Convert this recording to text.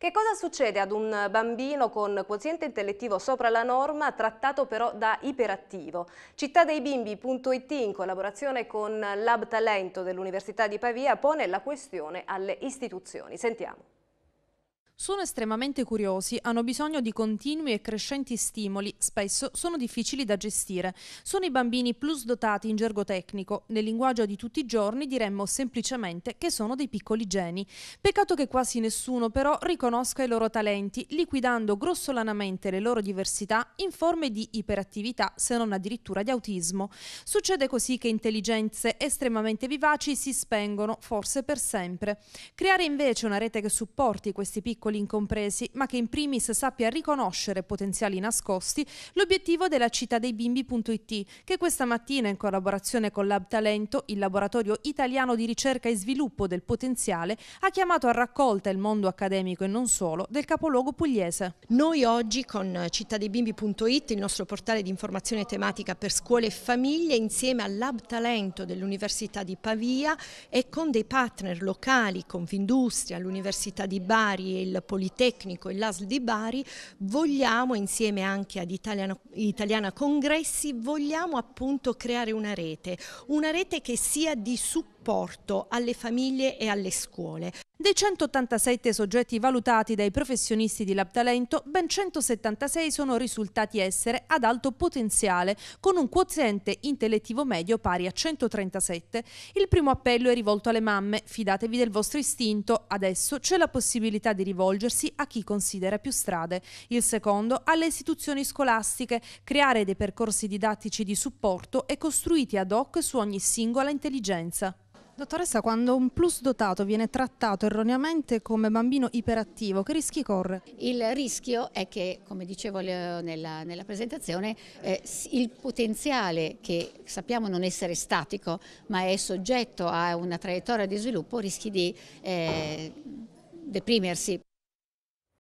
Che cosa succede ad un bambino con quoziente intellettivo sopra la norma, trattato però da iperattivo? Cittadeibimbi.it in collaborazione con Lab Talento dell'Università di Pavia pone la questione alle istituzioni. Sentiamo. Sono estremamente curiosi, hanno bisogno di continui e crescenti stimoli, spesso sono difficili da gestire. Sono i bambini plus dotati in gergo tecnico, nel linguaggio di tutti i giorni diremmo semplicemente che sono dei piccoli geni. Peccato che quasi nessuno però riconosca i loro talenti, liquidando grossolanamente le loro diversità in forme di iperattività, se non addirittura di autismo. Succede così che intelligenze estremamente vivaci si spengono, forse per sempre. Creare invece una rete che supporti questi piccoli ostacoli incompresi, ma che in primis sappia riconoscere potenziali nascosti, l'obiettivo della città che questa mattina in collaborazione con Lab Talento, il laboratorio italiano di ricerca e sviluppo del potenziale, ha chiamato a raccolta il mondo accademico e non solo del capoluogo pugliese. Noi oggi con cittadeibimbi.it, il nostro portale di informazione tematica per scuole e famiglie, insieme al Lab Talento dell'Università di Pavia e con dei partner locali, Confindustria, l'Università di Bari e il Politecnico e l'ASL di Bari, vogliamo insieme anche ad Italiana, Italiana Congressi, vogliamo appunto creare una rete, una rete che sia di supporto alle famiglie e alle scuole. Dei 187 soggetti valutati dai professionisti di LabTalento, ben 176 sono risultati essere ad alto potenziale, con un quoziente intellettivo medio pari a 137. Il primo appello è rivolto alle mamme, fidatevi del vostro istinto, adesso c'è la possibilità di rivolgersi a chi considera più strade. Il secondo alle istituzioni scolastiche, creare dei percorsi didattici di supporto e costruiti ad hoc su ogni singola intelligenza. Dottoressa, quando un plus dotato viene trattato erroneamente come bambino iperattivo, che rischi corre? Il rischio è che, come dicevo nella, nella presentazione, eh, il potenziale che sappiamo non essere statico, ma è soggetto a una traiettoria di sviluppo, rischi di eh, deprimersi.